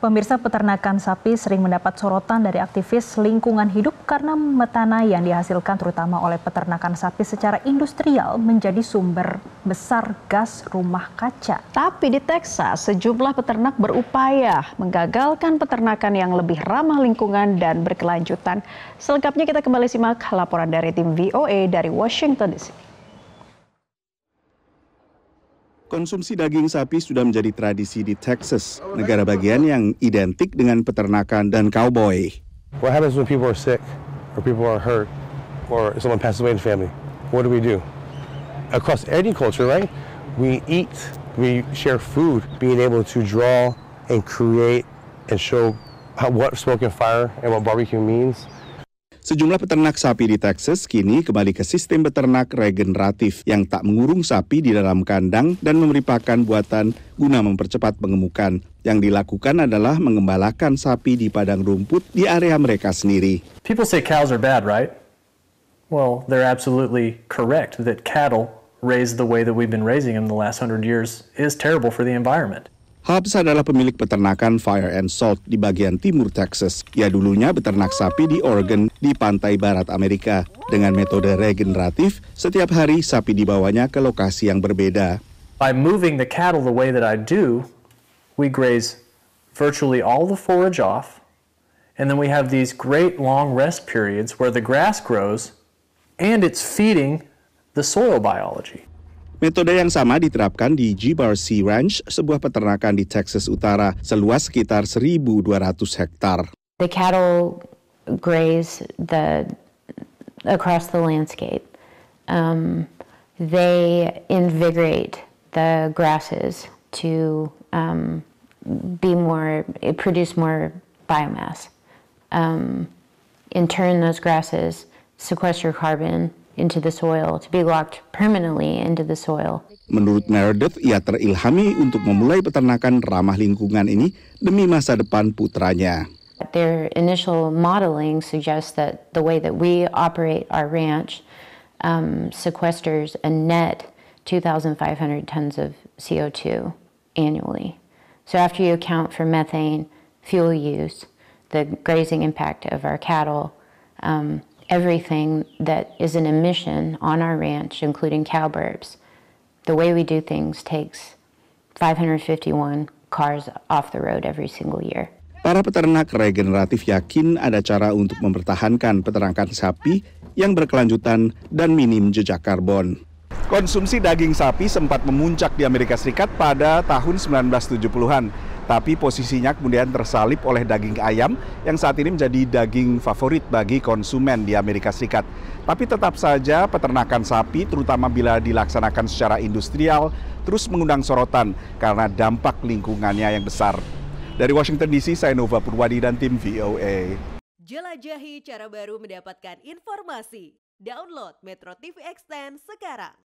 Pemirsa peternakan sapi sering mendapat sorotan dari aktivis lingkungan hidup karena metana yang dihasilkan terutama oleh peternakan sapi secara industrial menjadi sumber besar gas rumah kaca. Tapi di Texas, sejumlah peternak berupaya menggagalkan peternakan yang lebih ramah lingkungan dan berkelanjutan. Selengkapnya kita kembali simak laporan dari tim VOA dari Washington DC. Konsumsi daging sapi sudah menjadi tradisi di Texas, negara bagian yang identik dengan peternakan dan cowboy. What happens when people are sick, or people are hurt, or someone passes away in the family? What do we do? Across any culture, right? We eat, we share food, being able to draw and create and show how, what smoke and fire and what barbecue means. Sejumlah peternak sapi di Texas kini kembali ke sistem peternak regeneratif yang tak mengurung sapi di dalam kandang dan memberi pakan buatan guna mempercepat pengemukan. Yang dilakukan adalah mengembalakan sapi di padang rumput di area mereka sendiri. People say cows are bad, right? Well, they're absolutely correct that cattle raised the way that we've been raising them the last hundred years is terrible for the environment. Hobbs adalah pemilik peternakan Fire and Salt di bagian timur Texas. Ia dulunya beternak sapi di Oregon di pantai barat Amerika. Dengan metode regeneratif, setiap hari sapi dibawanya ke lokasi yang berbeda. By moving the cattle the way that I do, we graze virtually all the forage off, and then we have these great long rest periods where the grass grows and it's feeding the soil biology. Metode yang sama diterapkan di GBRC Ranch, sebuah peternakan di Texas Utara seluas sekitar 1.200 hektar. The cattle graze the across the landscape. Um, they invigorate the grasses to um, be more produce more biomass. Um, in turn, those grasses sequester carbon into the soil, to be locked permanently into the soil. Menurut Meredith, ia terilhami untuk memulai peternakan ramah lingkungan ini demi masa depan putranya. Their initial modeling suggests that the way that we operate our ranch um, sequesters a net 2,500 tons of CO2 annually. So after you account for methane, fuel use, the grazing impact of our cattle, um, everything that is an emission on our ranch, including cow burps. The way we do things takes 551 cars off the road every single year. Para peternak regeneratif yakin ada cara untuk mempertahankan peternakan sapi yang berkelanjutan dan minim jejak karbon. Konsumsi daging sapi sempat memuncak di Amerika Serikat pada tahun 1970-an tapi posisinya kemudian tersalip oleh daging ayam yang saat ini menjadi daging favorit bagi konsumen di Amerika Serikat. Tapi tetap saja peternakan sapi terutama bila dilaksanakan secara industrial terus mengundang sorotan karena dampak lingkungannya yang besar. Dari Washington DC, saya Nova Purwadi dan tim VOA. Jelajahi cara baru mendapatkan informasi. Download Metro TV Extend sekarang.